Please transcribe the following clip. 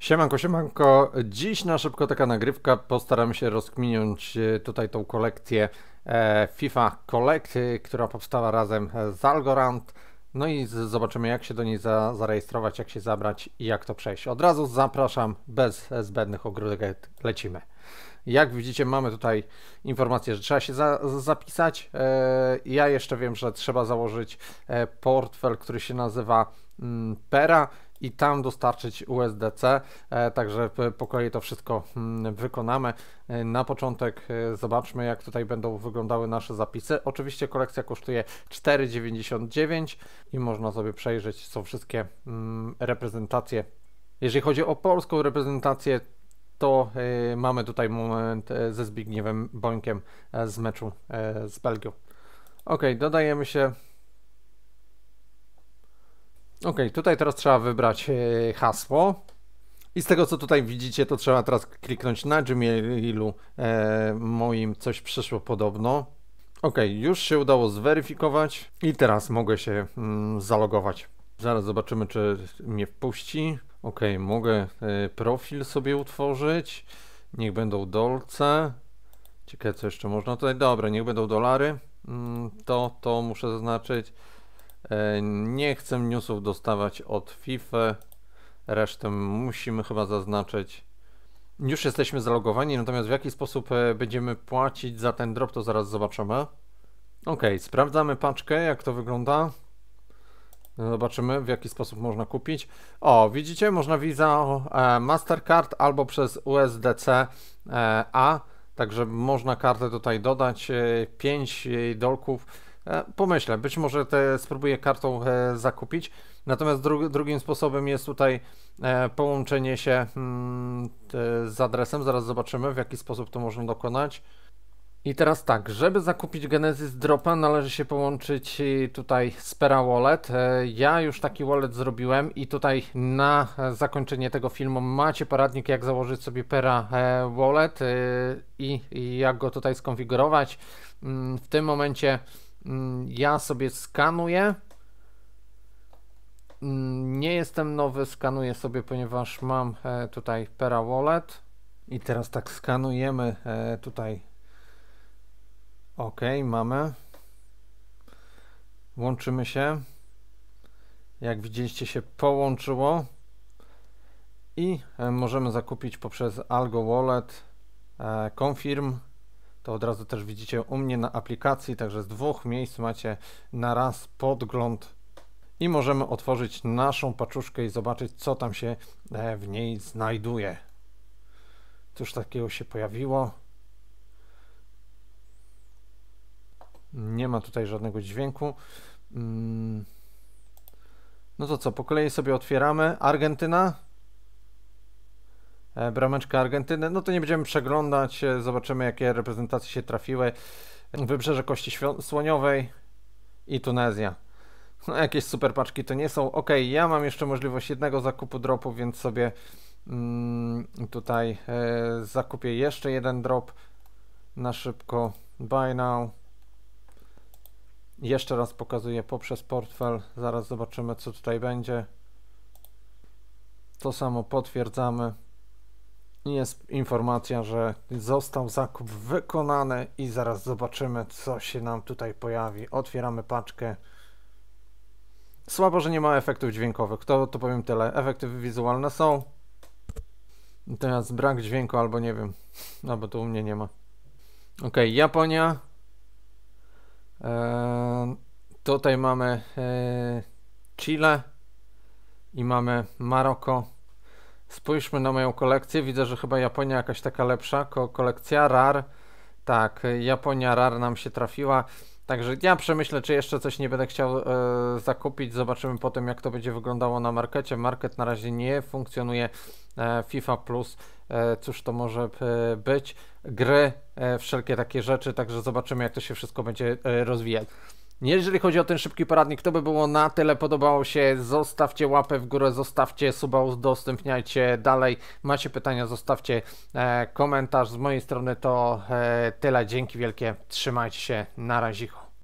Siemanko, siemanko. Dziś na szybko taka nagrywka. Postaram się rozkminić e, tutaj tą kolekcję e, FIFA Collect, e, która powstała razem z Algorand. No i zobaczymy jak się do niej za zarejestrować, jak się zabrać i jak to przejść. Od razu zapraszam, bez zbędnych ogródek lecimy. Jak widzicie, mamy tutaj informację, że trzeba się za, zapisać. ja jeszcze wiem, że trzeba założyć portfel, który się nazywa mm, Pera i tam dostarczyć USDC. E, także po kolei to wszystko mm, wykonamy. E, na początek e, zobaczmy, jak tutaj będą wyglądały nasze zapisy. Oczywiście kolekcja kosztuje 4,99 i można sobie przejrzeć, są wszystkie mm, reprezentacje. Jeżeli chodzi o polską reprezentację, to mamy tutaj moment ze Zbigniewem Bońkiem z meczu z Belgią. Ok, dodajemy się Ok, tutaj teraz trzeba wybrać e, hasło. I z tego co tutaj widzicie, to trzeba teraz kliknąć na Gmailu e, moim coś przyszło podobno. Ok, już się udało zweryfikować i teraz mogę się mm, zalogować. Zaraz zobaczymy, czy mnie wpuści. Ok, mogę e, profil sobie utworzyć. Niech będą dolce. Ciekawe co jeszcze można tutaj. Dobra, niech będą dolary. Mm, to, to muszę zaznaczyć. E, nie chcę newsów dostawać od FIFA. Resztę musimy chyba zaznaczyć. Już jesteśmy zalogowani, natomiast w jaki sposób e, będziemy płacić za ten drop, to zaraz zobaczymy. Ok, sprawdzamy paczkę, jak to wygląda. Zobaczymy, w jaki sposób można kupić. O, widzicie, można Visa e, Mastercard albo przez USDC A, także można kartę tutaj dodać, 5 dolków. E, pomyślę, być może te spróbuję kartą e, zakupić. Natomiast dru drugim sposobem jest tutaj e, połączenie się hmm, z adresem. Zaraz zobaczymy, w jaki sposób to można dokonać. I teraz tak, żeby zakupić Genesis Dropa należy się połączyć tutaj z Pera Wallet. Ja już taki wallet zrobiłem i tutaj na zakończenie tego filmu macie poradnik jak założyć sobie Pera Wallet i jak go tutaj skonfigurować. Mm, w tym momencie Mm, ja sobie skanuję. Mm, nie jestem nowy, skanuję sobie, ponieważ mam e, tutaj Pera Wallet. I teraz tak skanujemy e, tutaj. OK, mamy. Łączymy się. Jak widzieliście się połączyło. I e, możemy zakupić poprzez Algo Wallet confirm to od razu też widzicie u mnie na aplikacji, także z dwóch miejsc macie na raz podgląd i możemy otworzyć naszą paczuszkę i zobaczyć, co tam się e, w niej znajduje. Cóż takiego się pojawiło? Nie ma tutaj żadnego dźwięku. Mm. No to co, po kolei sobie otwieramy. Argentyna, E, brameczkę Argentyny. No to nie będziemy przeglądać, e, zobaczymy jakie reprezentacje się trafiły. Wybrzeże Kości Słoniowej i Tunezja. No, jakieś super paczki to nie są. Ok, ja mam jeszcze możliwość jednego zakupu dropu, więc sobie mm, tutaj e, zakupię jeszcze jeden drop na szybko. Buy now. Jeszcze raz pokazuję poprzez portfel. Zaraz zobaczymy, co tutaj będzie. To samo potwierdzamy jest informacja, że został zakup wykonany i zaraz zobaczymy, co się nam tutaj pojawi. Otwieramy paczkę. Słabo, że nie ma efektów dźwiękowych. To, to powiem tyle. Efekty wizualne są. Natomiast brak dźwięku albo nie wiem. Albo tu u mnie nie ma. Ok, Japonia. Eee, tutaj mamy eee, Chile i mamy Maroko. Spójrzmy na moją kolekcję. Widzę, że chyba Japonia jakaś taka lepsza. Ko kolekcja RAR. Tak, Japonia RAR nam się trafiła. Także ja przemyślę, czy jeszcze coś nie będę chciał e, zakupić. Zobaczymy potem, jak to będzie wyglądało na markecie. Market na razie nie funkcjonuje. E, FIFA Plus, e, cóż to może e, być? Gry, e, wszelkie takie rzeczy. Także zobaczymy, jak to się wszystko będzie e, rozwijać. Jeżeli chodzi o ten szybki poradnik, to by było na tyle. Podobało się, zostawcie łapę w górę, zostawcie suba, udostępniajcie dalej. Macie pytania, zostawcie e, komentarz. Z mojej strony to e, tyle. Dzięki wielkie, trzymajcie się, na razie.